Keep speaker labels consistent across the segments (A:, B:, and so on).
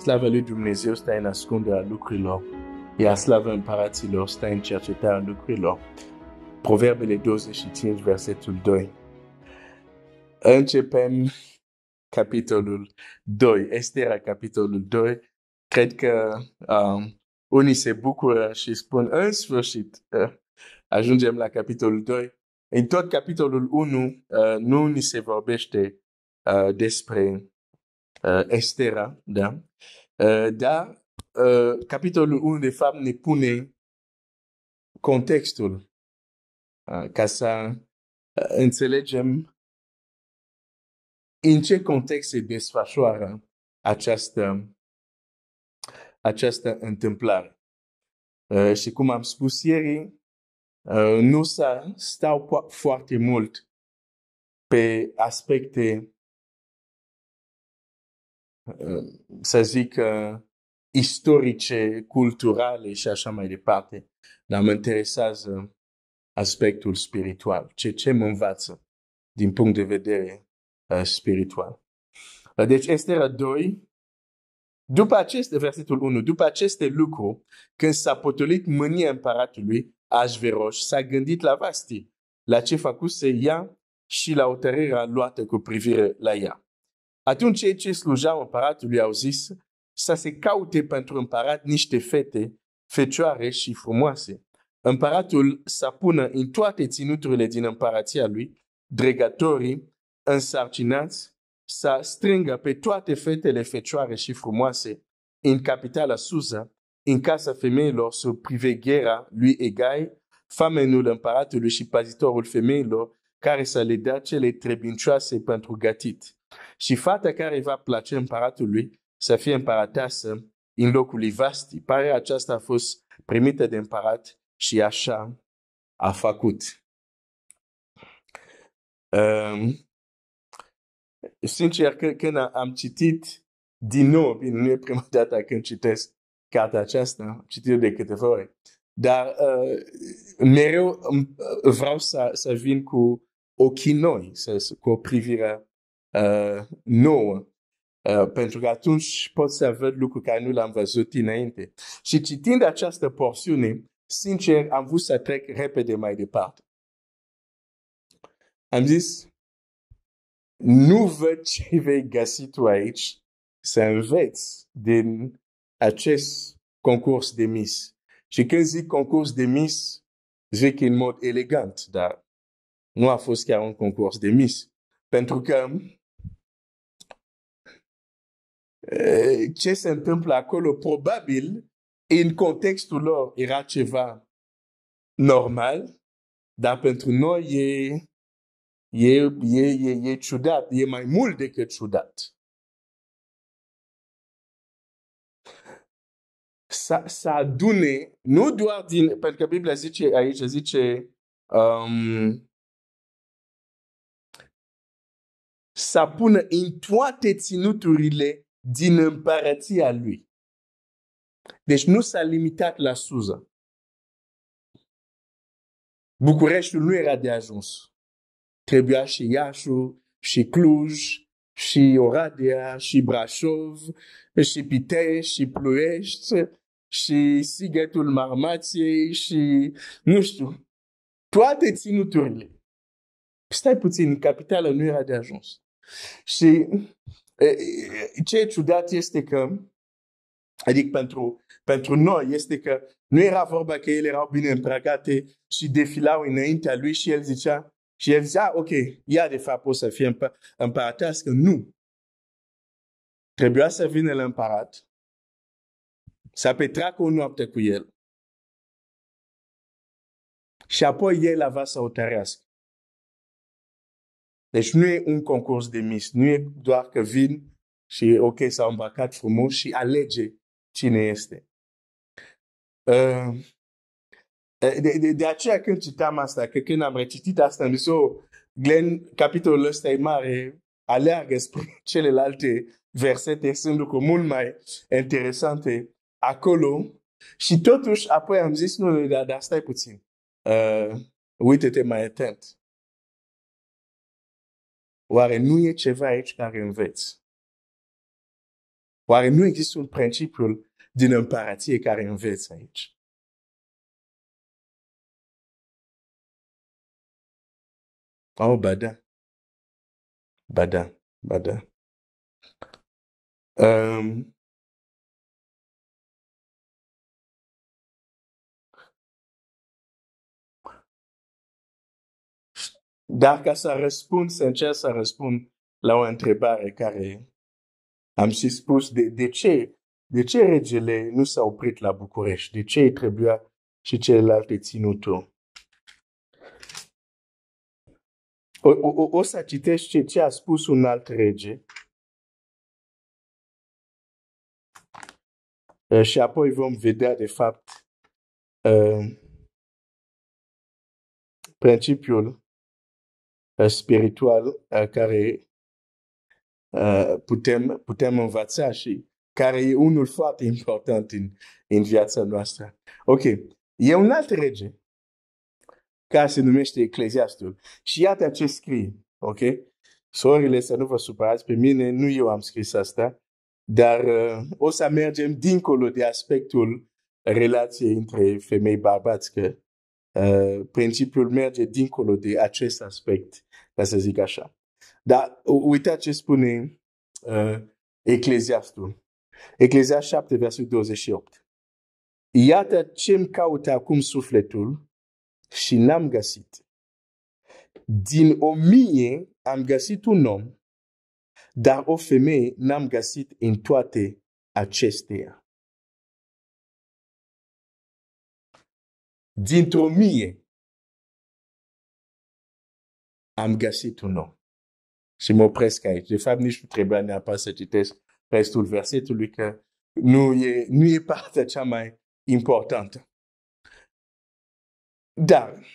A: Slavă lui Dumnezeu stă în ascunderea lucrurilor, iar slavă împăraților stă în cercetarea lucrurilor. Proverbele 25, versetul 2. Începem capitolul 2, Estera capitolul 2. Cred că um, unii se bucură și spun, în sfârșit, uh, ajungem la capitolul 2. În tot capitolul 1 uh, nu ni se vorbește uh, despre uh, Estera, da? Euh, Dar euh, capitolul 1 de fapt ne pune contextul ca să înțelegem
B: în ce context se desfășoară
A: această, această întâmplare. Uh, și cum am spus ieri, uh, nu să stau foarte mult pe aspecte să zic, uh, istorice, culturale și așa mai departe, dar mă interesează aspectul spiritual, ce, ce mă învață din punct de vedere uh, spiritual. Uh, deci Estera 2, după aceste, versetul 1, după aceste lucruri, când s-a potolit mânia împăratului, Ajveroș s-a gândit la Vasti, la ce făcuse ea și la hotărârea luată cu privire la ea. Atunci cei ce slujeau împăratului au zis să se caute pentru împărat niște fete, fecioare și frumoase. Împăratul să pună în toate ținuturile din împărația lui, dregătorii, însarcinați, să strângă pe toate fetele fecioare și frumoase în capitala Suza, în casa femeilor sub privegherea lui Egai, famenul împăratului și pazitorul femeilor care să le dea cele trebuincioase pentru gătit. Și fata care îi va place împăratului să fie împărateasă în locul lui Vasti. Pare aceasta a fost primită de împărat și așa a făcut. Um, sincer, când am citit din nou, bine, nu e prima dată când citesc cartea aceasta, am citit de câteva ori, dar uh, mereu ehm, vreau să, să vin cu ochii noi, să, cu o privire uh, nouă. Uh, pentru că atunci pot să văd lucruri care nu l-am văzut înainte. Și citind această porțiune, sincer, am vrut să trec repede mai departe. Am zis, nu văd ce vei găsi tu aici, să înveți din acest concurs de mis. Și când zic concurs de mis, zic în mod elegant, dar nu a fost chiar un concurs de mis. Pentru că Euh, ce se întâmplă acolo, probabil, în contextul lor era ceva normal, dar pentru noi e, e,
B: e, e, e ciudat, e mai mult decât ciudat. Să, sa adune, nu doar din, pentru că Biblia zice aici, zice, um,
A: să pună în toate ținuturile din împărăția lui. Deci nu s-a limitat la Suza. Bucureștiul nu era de ajuns. Trebuia și Iașu, și Cluj, și Oradea, și Brașov, și Pitești, și Ploiești, și Sighetul Marmației, și nu știu, toate ținuturile. Stai puțin, capitala nu era de ajuns. Și ce e ciudat este că, adică pentru, pentru noi, este că nu era vorba că ele erau bine îmbrăcate și defilau înaintea lui și el zicea, și el zicea, ok, ea de fapt o să fie împăratească. Nu. Trebuia să vină
B: la împărat, să petreacă o noapte cu el. Și apoi el avea să o tărească.
A: Deci nu e un concurs de mis, nu e doar că vin și ok, s a îmbrăcat frumos și alege cine este. Uh, uh, de, de, de aceea când citam asta, că când am recitit asta, am zis, oh, Glenn, capitolul ăsta e mare, aleargă spre celelalte versete, sunt lucruri mult mai interesante acolo. Și totuși, apoi am zis, nu, dar, dar da, stai puțin, uh, uite-te mai atent.
B: Oare nu e ceva aici care înveți? Oare nu există un principiu din împărație care înveți aici? Oh, ba da. Ba Um, Dar ca să răspund,
A: să încerc să răspund la o întrebare care am și spus de, de ce de ce regele nu s-a oprit la București? De ce îi trebuia și celelalte ținuturi? O, o,
B: o să citesc ce, ce a spus un alt rege. Eh, și apoi vom vedea, de fapt, eh, principiul Uh, spiritual
A: uh, care uh, putem, putem învăța și care e unul foarte important în, în viața noastră. Ok, e un alt rege care se numește Ecclesiastul Și iată ce scrie, ok? Sorile să nu vă supărați pe mine, nu eu am scris asta, dar uh, o să mergem dincolo de aspectul relației între femei bărbați, că Uh, principiul merge dincolo de acest aspect, ca să zic așa. Dar uitați ce spune uh, Ecleziastul. Eclezia 7, versetul 28. Iată ce-mi caută acum sufletul și n-am găsit. Din o mie am găsit un om, dar o femeie n-am găsit în toate
B: acestea. dintr-o mie, am găsit un
A: om. Și mă opresc aici. De fapt, nici nu trebuia neapărat să citesc restul versetului, că nu e, nu e partea cea mai importantă. Dar,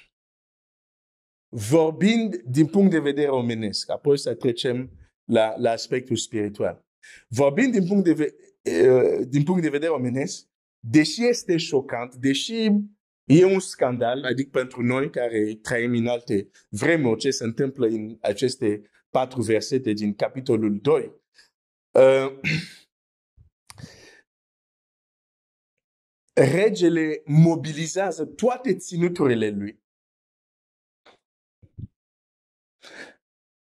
A: vorbind din punct de vedere omenesc, apoi să trecem la, la aspectul spiritual. Vorbind din punct, de, din punct de vedere omenesc, deși este șocant, deși E un scandal, adică pentru noi care trăim în alte vremuri ce se întâmplă în aceste patru versete din capitolul 2. Uh, regele mobilizează
B: toate ținuturile lui.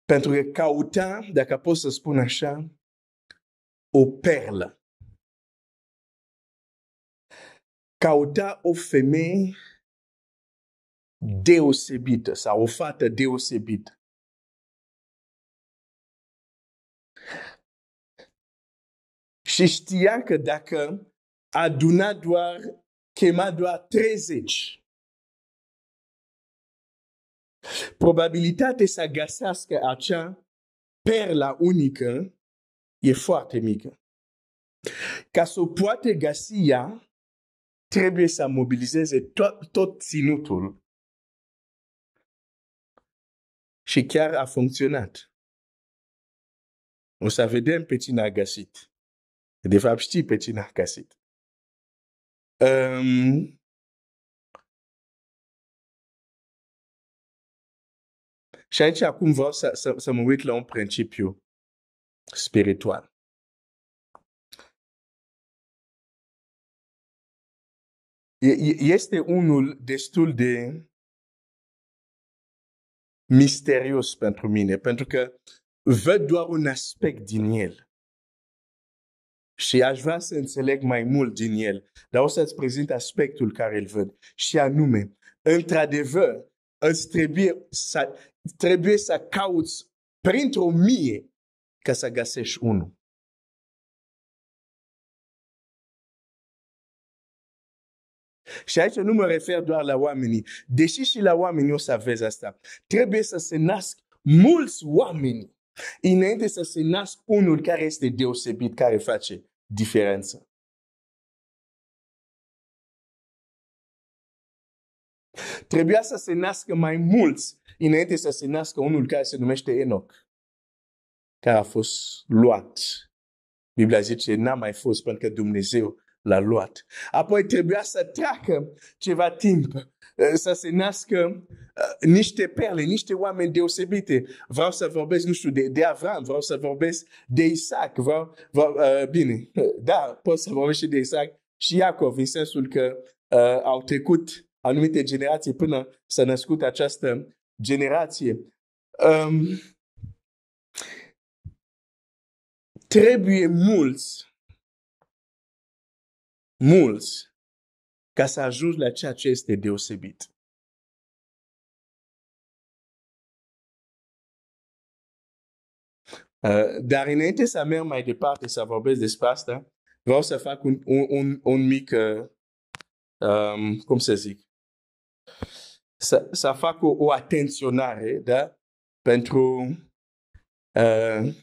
B: Pentru că cauta, dacă pot să spun așa, o perlă. Cauta da o femeie deosebită sau o fată deosebită. Și
A: știa că dacă aduna doar, chema doar 30, probabilitatea să găsească acea perla unică e foarte mică. Ca să o poate găsi ea, trebuie să mobilizeze tot,
B: tot ținutul. Și chiar a fonctionné. On s'avait vedem pe cine a găsit. De fapt, știi pe cine a găsit. Um, Și aici acum vreau spiritual. este unul destul de misterios pentru
A: mine, pentru că văd doar un aspect din el. Și aș vrea să înțeleg mai mult din el, dar o să-ți prezint aspectul care îl văd. Și anume, într-adevăr, îți trebuie să, trebuie să cauți printr-o mie ca să găsești unul.
B: Și aici nu mă refer
A: doar la oamenii. Deși și la oamenii o să aveți asta. Trebuie să se nasc mulți oameni înainte să se nasc unul care este deosebit, care face
B: diferență.
A: Trebuia să se nască mai mulți înainte să se nască unul care se numește Enoch, care a fost luat. Biblia zice, n-a mai fost pentru că Dumnezeu l-a luat. Apoi trebuia să treacă ceva timp, eh, să se nască eh, niște perle, niște oameni deosebite. Vreau să vorbesc, nu știu, de, de Avram, vreau să vorbesc de Isaac, vreau, vreau uh, bine, da, pot să vorbesc și de Isaac și Iacov, în sensul că uh, au trecut anumite generații până s-a născut această generație. Um, trebuie mulți
B: mulți ca să ajungi la ceea ce este deosebit.
A: Uh, dar înainte să merg mai departe să vorbesc despre asta, vreau să fac un, un, un, un mic, uh, um, cum să zic, să, să fac o, o atenționare, da? Pentru uh,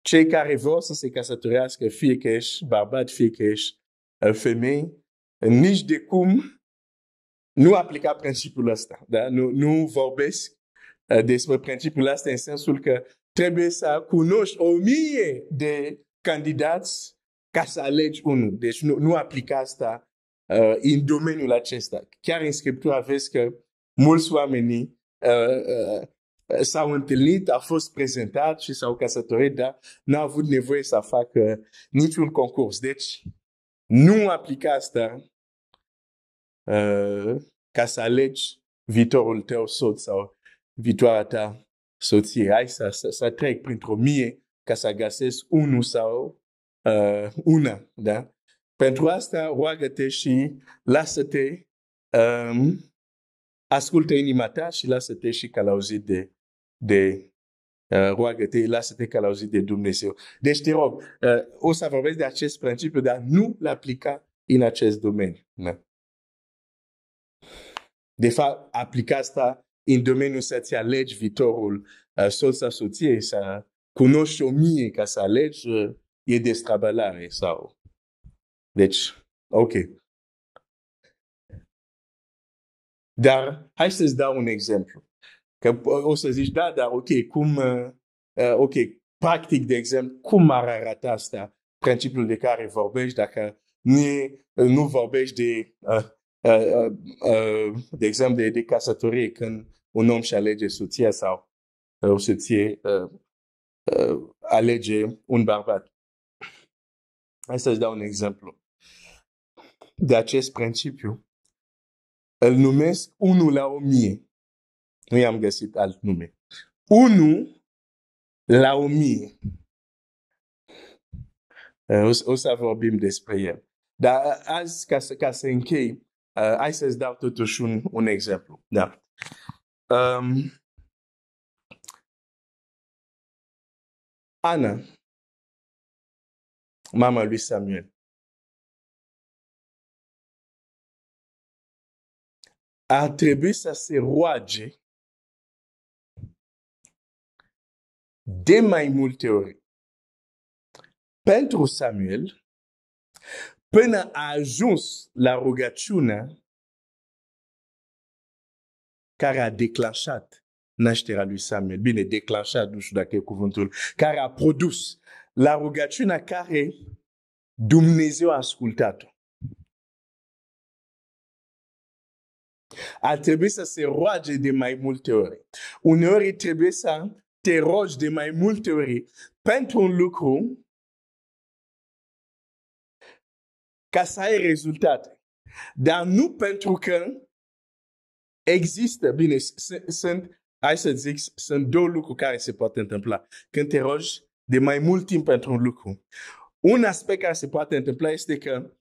A: cei care vor să se căsătorească, fie că ești bărbat, fie că ești femei nici de cum nu aplica principiul ăsta. Da? Nu, nu vorbesc uh, despre principiul ăsta în sensul că trebuie să cunoști o mie de candidați ca să alegi unul. Deci nu, nu aplica asta uh, în domeniul acesta. Chiar în Scriptura vezi că mulți oameni uh, uh, s-au întâlnit, au fost prezentat și s-au căsătorit, dar n-au avut nevoie să facă niciun concurs. Deci nu aplica asta uh, ca să alegi viitorul tău soț sau viitoarea ta soție. Hai să, să, să trec printr-o mie ca să găsesc unul sau uh, una. Da? Pentru asta roagă-te și lasă-te um, ascultă inima ta și lasă-te și călăuzit de, de Uh, roagă-te, lasă-te călăuzit de Dumnezeu. Deci te rog, uh, o să vorbesc de acest principiu, dar nu l-aplica în acest domeniu. Da. De fapt, aplica asta în domeniul să-ți alegi viitorul uh, soț sau soție, să cunoști o mie ca să alegi, e destrabălare sau...
B: Deci, ok.
A: Dar hai să-ți dau un exemplu. Că o să zici, da, dar ok, cum, uh, uh, ok, practic, de exemplu, cum ar arăta asta principiul de care vorbești dacă nu, nu vorbești de, uh, uh, uh, uh, de exemplu, de, de casătorie, când un om și alege soția sau uh, soție uh, uh, alege un bărbat. Hai să-ți dau un exemplu. De acest principiu, îl numesc unul la o mie. Nou yam gesit alt noume. Unou, la oumi. Eh, o sa vorbim despre ye. Da, as kase kase enke, eh, aisez da w toto choun un ekseplo. Da. Ehm,
B: Ana, mama lwi Samuel, atribuise se waj de mai multe ori pentru Samuel
A: până a ajuns la rugăciunea care a declanșat nașterea lui Samuel. Bine, declanșat, nu știu dacă e cuvântul, care a produs la rugăciunea care Dumnezeu a ascultat-o. Ar trebui să se roage de mai multe ori. Uneori trebuie să te rogi de mai multe ori pentru un lucru ca să ai rezultate. Dar nu pentru că există, bine, sunt, hai să zic, sunt două lucruri care se pot întâmpla. Când te rogi de mai mult timp pentru un lucru. Un aspect care se poate întâmpla este că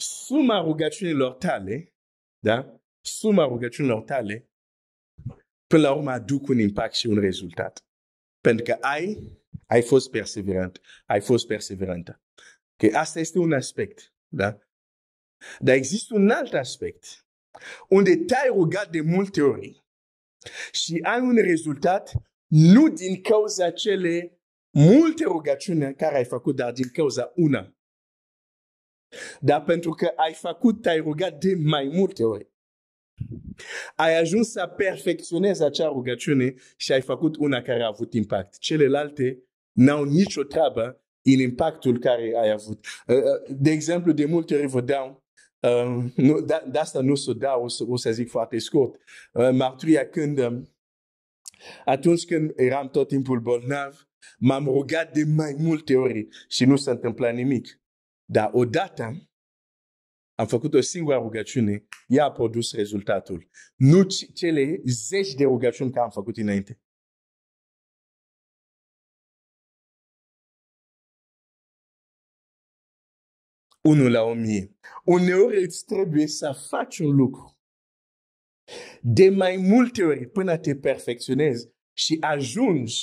A: suma rugăciunilor tale, da? Suma rugăciunilor tale până la urmă aduc un impact și un rezultat. Pentru că ai, ai fost perseverent, ai fost perseverentă. Că asta este un aspect, da? Dar există un alt aspect, unde te-ai rugat de multe ori și ai un rezultat nu din cauza cele multe rugăciuni care ai făcut, dar din cauza una. Dar pentru că ai făcut, te-ai rugat de mai multe ori. Ai ajuns să perfecționezi acea rugăciune și ai făcut una care a avut impact. Celelalte n-au nicio treabă în impactul care ai avut. Uh, uh, de exemplu, de multe ori vă dau, uh, nu, de, asta nu s-o dau, o să, o să zic foarte scurt, marturia când, atunci când eram tot timpul bolnav, m-am rugat de mai multe ori și nu s-a întâmplat nimic. Dar odată, am făcut o singură rugăciune, ea a produs rezultatul. Nu cele zeci de rugăciuni care am făcut înainte. Unul la o mie. Uneori îți trebuie să faci un lucru. De mai multe ori până te perfecționezi și ajungi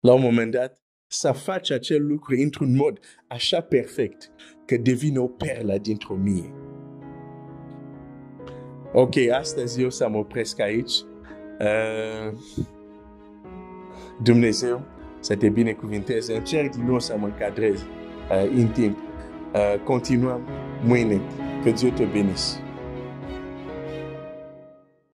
A: la un moment dat să faci acel lucru într-un mod așa perfect că devine o perlă dintr-o mie. Ok, astăzi eu să mă opresc aici. Uh, Dumnezeu să te binecuvinteze. Încerc din nou să mă încadrez uh, în timp. Uh, continuăm mâine. Că Dieu te bénisse.